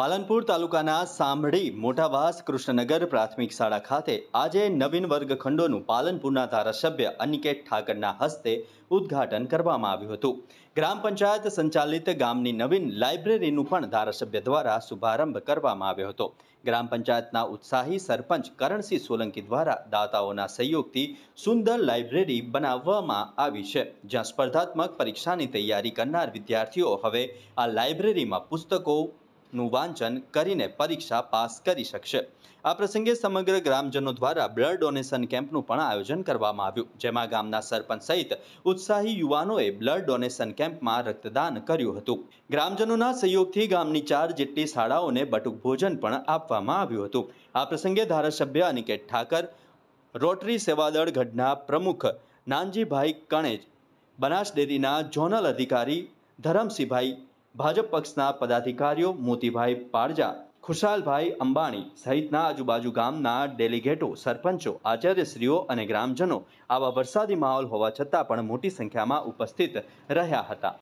પાલનપુર તાલુકાના સાંભળી મોટાવાસ કૃષ્ણનગર પ્રાથમિક શાળા ખાતે આજે નવીન વર્ગખંડોનું પાલનપુરના ધારાસભ્ય અનિકેત ઠાકરના હસ્તે ઉદ્ઘાટન કરવામાં આવ્યું હતું ગ્રામ પંચાયત સંચાલિત ગામની નવીન લાઇબ્રેરીનું પણ ધારાસભ્ય દ્વારા શુભારંભ કરવામાં આવ્યો હતો ગ્રામ પંચાયતના ઉત્સાહી સરપંચ કરણસિંહ સોલંકી દ્વારા દાતાઓના સહયોગથી સુંદર લાઇબ્રેરી બનાવવામાં આવી છે જ્યાં સ્પર્ધાત્મક પરીક્ષાની તૈયારી કરનાર વિદ્યાર્થીઓ હવે આ લાઇબ્રેરીમાં પુસ્તકો નું વાંચન કરીને પરીક્ષા પાસ કરી શકશે આ પ્રસંગે સમગ્ર ગ્રામજનો દ્વારા બ્લડ ડોનેશન કેમ્પનું પણ આયોજન કરવામાં આવ્યું જેમાં ગામના સરપંચ સહિત ઉત્સાહી યુવાનોએ બ્લડ ડોનેશન કેમ્પમાં રક્તદાન કર્યું હતું ગ્રામજનોના સહયોગથી ગામની ચાર જેટલી શાળાઓને બટુક ભોજન પણ આપવામાં આવ્યું હતું આ પ્રસંગે ધારાસભ્ય અનિકેત ઠાકર રોટરી સેવાદળ ગઢના પ્રમુખ નાનજીભાઈ કણેજ બનાસ ડેરીના ઝોનલ અધિકારી ધરમસિંહભાઈ ભાજપ પક્ષના પદાધિકારીઓ મોતીભાઈ પારજા ખુશાલભાઈ અંબાણી સહિતના આજુબાજુ ગામના ડેલિગેટો સરપંચો આચાર્યશ્રીઓ અને ગ્રામજનો આવા વરસાદી માહોલ હોવા છતાં પણ મોટી સંખ્યામાં ઉપસ્થિત રહ્યા હતા